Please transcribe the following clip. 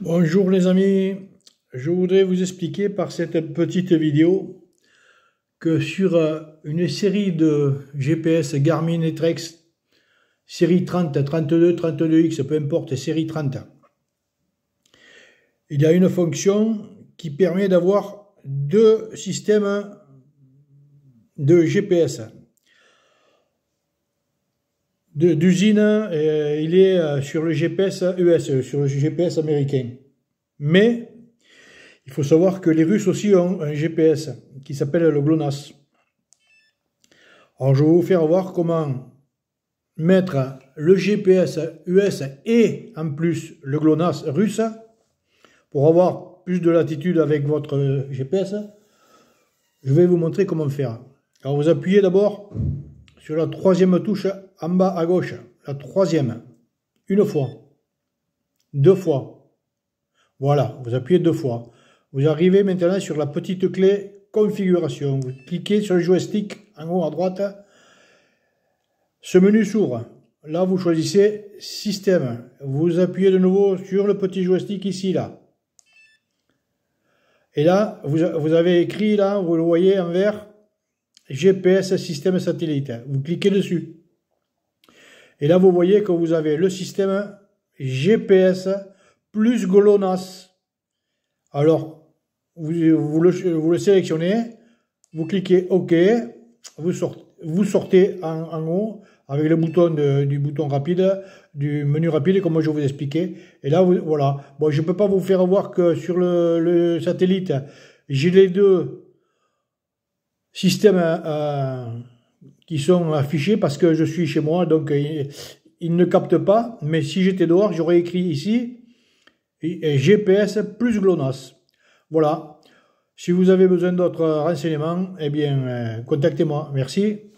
Bonjour les amis, je voudrais vous expliquer par cette petite vidéo que sur euh, une série de GPS Garmin et Trex, série 30, 32, 32X, peu importe, série 30, il y a une fonction qui permet d'avoir deux systèmes de GPS, d'usine, euh, il est euh, sur le GPS US, euh, sur le GPS américain. Mais il faut savoir que les Russes aussi ont un GPS qui s'appelle le GLONASS. Alors je vais vous faire voir comment mettre le GPS US et en plus le GLONASS russe pour avoir plus de latitude avec votre GPS. Je vais vous montrer comment faire. Alors vous appuyez d'abord sur la troisième touche en bas à gauche, la troisième, une fois, deux fois. Voilà, vous appuyez deux fois. Vous arrivez maintenant sur la petite clé configuration. Vous cliquez sur le joystick en haut à droite. Ce menu s'ouvre. Là, vous choisissez système. Vous appuyez de nouveau sur le petit joystick ici, là. Et là, vous, avez écrit, là, vous le voyez en vert, GPS système satellite Vous cliquez dessus. Et là, vous voyez que vous avez le système GPS plus Golonas. Alors, vous, vous, le, vous le, sélectionnez, vous cliquez OK, vous, sortez vous sortez en, haut avec le bouton du bouton rapide, du menu rapide, comme je vous expliquais. Et là, voilà. Bon, je ne peux pas vous faire voir que sur le, le satellite, j'ai les deux systèmes euh, qui sont affichés parce que je suis chez moi, donc euh, ils ne captent pas. Mais si j'étais dehors, j'aurais écrit ici GPS plus GLONASS. Voilà. Si vous avez besoin d'autres renseignements, eh bien, euh, contactez-moi. Merci.